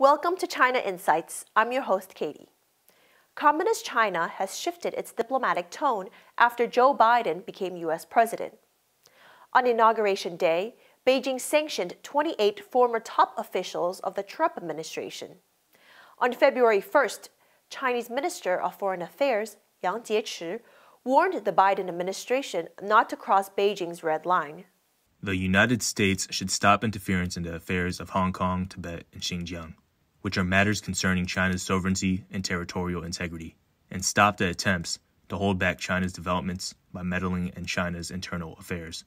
Welcome to China Insights. I'm your host, Katie. Communist China has shifted its diplomatic tone after Joe Biden became U.S. president. On Inauguration Day, Beijing sanctioned 28 former top officials of the Trump administration. On February 1st, Chinese Minister of Foreign Affairs Yang Jiechi warned the Biden administration not to cross Beijing's red line. The United States should stop interference in the affairs of Hong Kong, Tibet, and Xinjiang which are matters concerning China's sovereignty and territorial integrity, and stop the attempts to hold back China's developments by meddling in China's internal affairs.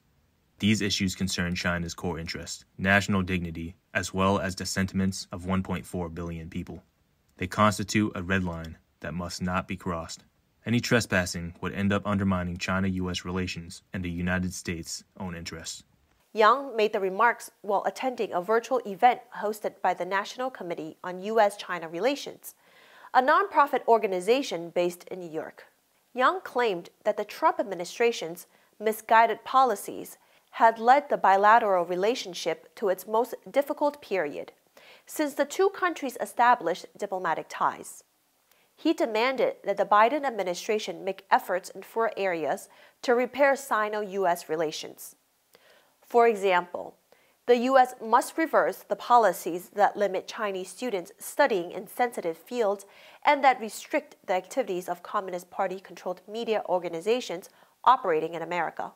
These issues concern China's core interests, national dignity, as well as the sentiments of 1.4 billion people. They constitute a red line that must not be crossed. Any trespassing would end up undermining China U.S. relations and the United States' own interests. Yang made the remarks while attending a virtual event hosted by the National Committee on U.S. China Relations, a nonprofit organization based in New York. Yang claimed that the Trump administration's misguided policies had led the bilateral relationship to its most difficult period since the two countries established diplomatic ties. He demanded that the Biden administration make efforts in four areas to repair Sino U.S. relations. For example, the U.S. must reverse the policies that limit Chinese students studying in sensitive fields and that restrict the activities of Communist Party controlled media organizations operating in America.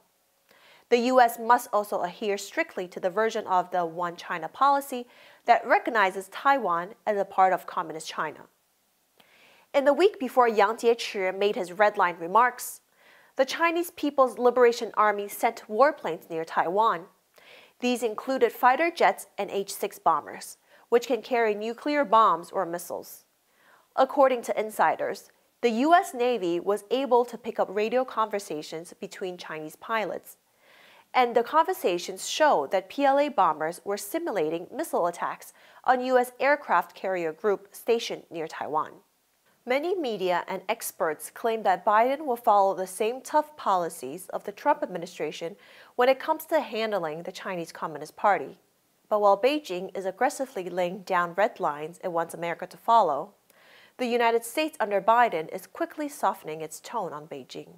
The U.S. must also adhere strictly to the version of the One China policy that recognizes Taiwan as a part of Communist China. In the week before Yang Jiechi made his red line remarks, the Chinese People's Liberation Army sent warplanes near Taiwan. These included fighter jets and H 6 bombers, which can carry nuclear bombs or missiles. According to insiders, the U.S. Navy was able to pick up radio conversations between Chinese pilots. And the conversations show that PLA bombers were simulating missile attacks on U.S. aircraft carrier group stationed near Taiwan. Many media and experts claim that Biden will follow the same tough policies of the Trump administration when it comes to handling the Chinese Communist Party. But while Beijing is aggressively laying down red lines it wants America to follow, the United States under Biden is quickly softening its tone on Beijing.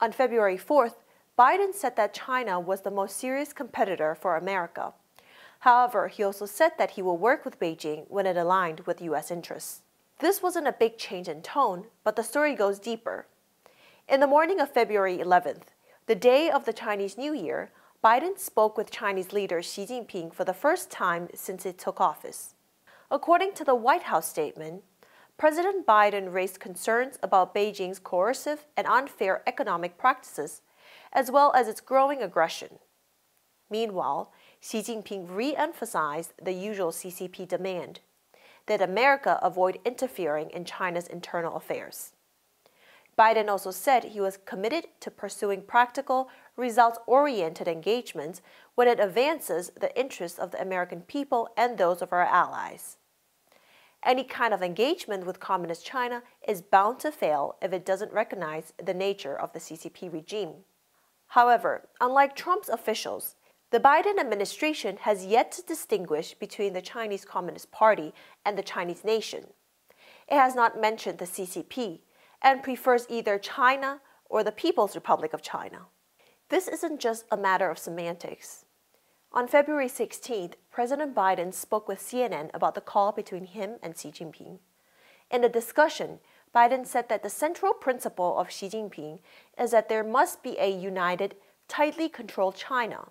On February 4th, Biden said that China was the most serious competitor for America. However, he also said that he will work with Beijing when it aligned with U.S. interests. This wasn't a big change in tone, but the story goes deeper. In the morning of February 11th, the day of the Chinese New Year, Biden spoke with Chinese leader Xi Jinping for the first time since it took office. According to the White House statement, President Biden raised concerns about Beijing's coercive and unfair economic practices, as well as its growing aggression. Meanwhile, Xi Jinping re emphasized the usual CCP demand that America avoid interfering in China's internal affairs. Biden also said he was committed to pursuing practical, results oriented engagements when it advances the interests of the American people and those of our allies. Any kind of engagement with Communist China is bound to fail if it doesn't recognize the nature of the CCP regime. However, unlike Trump's officials, the Biden administration has yet to distinguish between the Chinese Communist Party and the Chinese nation. It has not mentioned the CCP and prefers either China or the People's Republic of China. This isn't just a matter of semantics. On February 16th, President Biden spoke with CNN about the call between him and Xi Jinping. In the discussion, Biden said that the central principle of Xi Jinping is that there must be a united, tightly controlled China.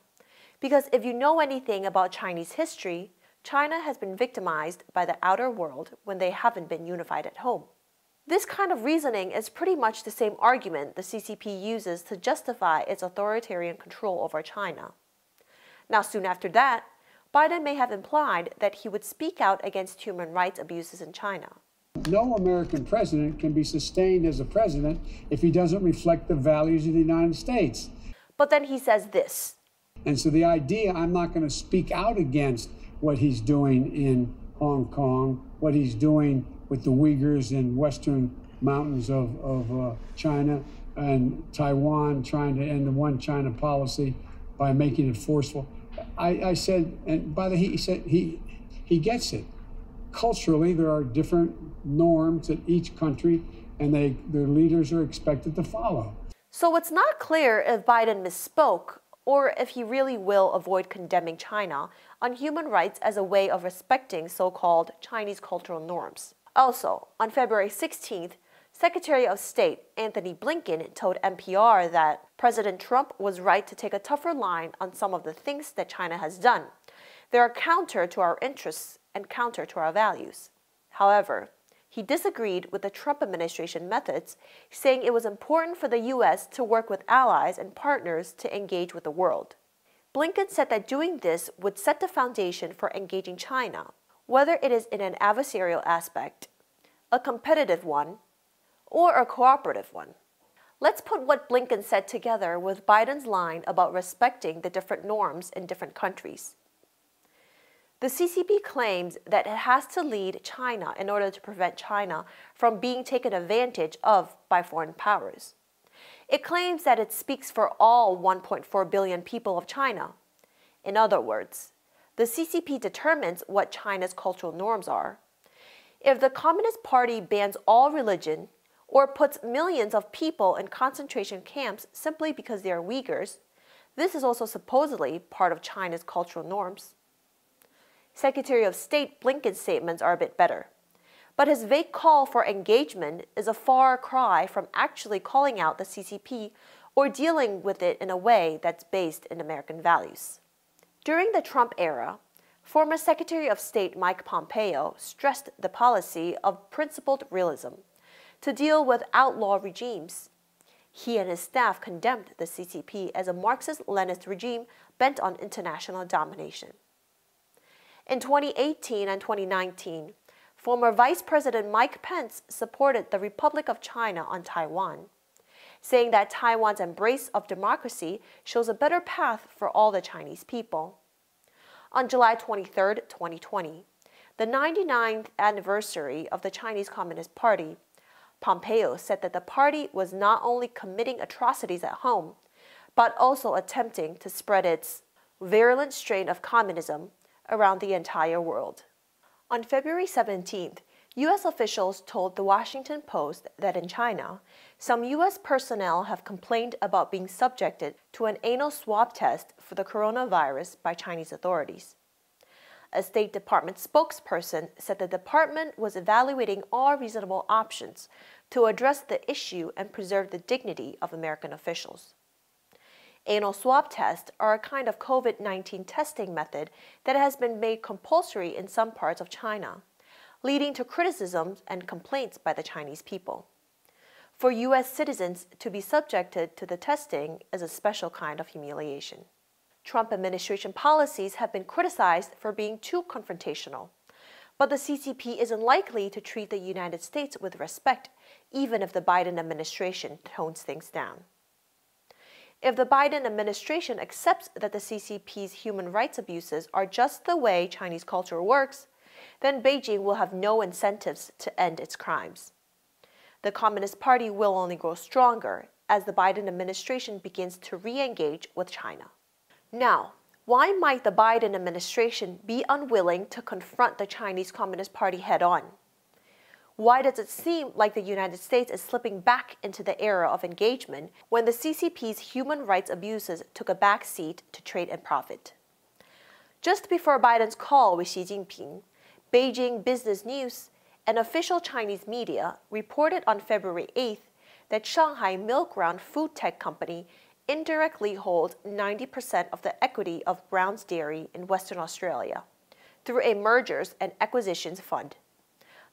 Because if you know anything about Chinese history, China has been victimized by the outer world when they haven't been unified at home. This kind of reasoning is pretty much the same argument the CCP uses to justify its authoritarian control over China. Now, soon after that, Biden may have implied that he would speak out against human rights abuses in China. No American president can be sustained as a president if he doesn't reflect the values of the United States. But then he says this and so the idea I'm not going to speak out against what he's doing in Hong Kong, what he's doing with the Uyghurs in Western mountains of, of uh, China and Taiwan trying to end the one China policy by making it forceful. I, I said, and by the he said he he gets it. Culturally, there are different norms at each country, and they their leaders are expected to follow. So it's not clear if Biden misspoke or if he really will avoid condemning China on human rights as a way of respecting so called Chinese cultural norms. Also, on February 16th, Secretary of State Anthony Blinken told NPR that President Trump was right to take a tougher line on some of the things that China has done. They are counter to our interests and counter to our values. However, he disagreed with the Trump administration methods, saying it was important for the U.S. to work with allies and partners to engage with the world. Blinken said that doing this would set the foundation for engaging China, whether it is in an adversarial aspect, a competitive one, or a cooperative one. Let's put what Blinken said together with Biden's line about respecting the different norms in different countries. The CCP claims that it has to lead China in order to prevent China from being taken advantage of by foreign powers. It claims that it speaks for all 1.4 billion people of China. In other words, the CCP determines what China's cultural norms are. If the Communist Party bans all religion or puts millions of people in concentration camps simply because they are Uyghurs, this is also supposedly part of China's cultural norms. Secretary of State Blinken's statements are a bit better. But his vague call for engagement is a far cry from actually calling out the CCP or dealing with it in a way that's based in American values. During the Trump era, former Secretary of State Mike Pompeo stressed the policy of principled realism to deal with outlaw regimes. He and his staff condemned the CCP as a Marxist Leninist regime bent on international domination. In 2018 and 2019, former Vice President Mike Pence supported the Republic of China on Taiwan, saying that Taiwan's embrace of democracy shows a better path for all the Chinese people. On July 23, 2020, the 99th anniversary of the Chinese Communist Party, Pompeo said that the party was not only committing atrocities at home, but also attempting to spread its virulent strain of communism around the entire world. On February 17th, U.S. officials told The Washington Post that in China, some U.S. personnel have complained about being subjected to an anal swab test for the coronavirus by Chinese authorities. A State Department spokesperson said the department was evaluating all reasonable options to address the issue and preserve the dignity of American officials. Anal swab tests are a kind of COVID 19 testing method that has been made compulsory in some parts of China, leading to criticisms and complaints by the Chinese people. For US citizens to be subjected to the testing is a special kind of humiliation. Trump administration policies have been criticized for being too confrontational. But the CCP isn't likely to treat the United States with respect, even if the Biden administration tones things down. If the Biden administration accepts that the CCP's human rights abuses are just the way Chinese culture works, then Beijing will have no incentives to end its crimes. The Communist Party will only grow stronger as the Biden administration begins to re engage with China. Now, why might the Biden administration be unwilling to confront the Chinese Communist Party head on? Why does it seem like the United States is slipping back into the era of engagement when the CCP's human rights abuses took a back seat to trade and profit? Just before Biden's call with Xi Jinping, Beijing Business News and official Chinese media reported on February 8th that Shanghai Milk Round Food Tech Company indirectly holds 90% of the equity of Brown's Dairy in Western Australia through a mergers and acquisitions fund.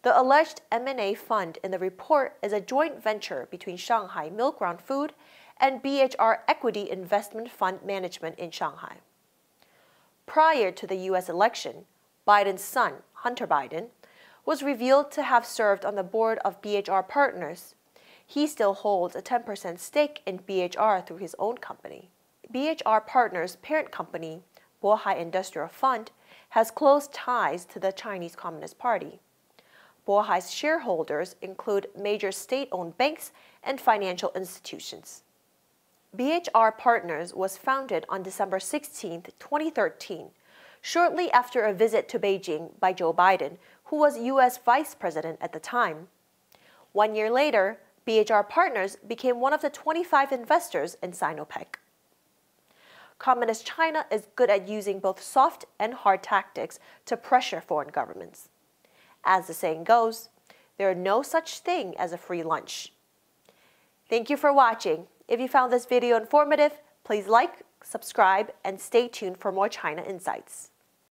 The alleged M&A fund in the report is a joint venture between Shanghai Milk Ground Food and BHR Equity Investment Fund Management in Shanghai. Prior to the U.S. election, Biden's son, Hunter Biden, was revealed to have served on the board of BHR Partners. He still holds a 10% stake in BHR through his own company. BHR Partners' parent company, Bohai Industrial Fund, has close ties to the Chinese Communist Party. Bohai's shareholders include major state-owned banks and financial institutions. BHR Partners was founded on December 16, 2013, shortly after a visit to Beijing by Joe Biden, who was U.S. Vice President at the time. One year later, BHR Partners became one of the 25 investors in Sinopec. Communist China is good at using both soft and hard tactics to pressure foreign governments. As the saying goes, there are no such thing as a free lunch. Thank you for watching. If you found this video informative, please like, subscribe, and stay tuned for more China insights.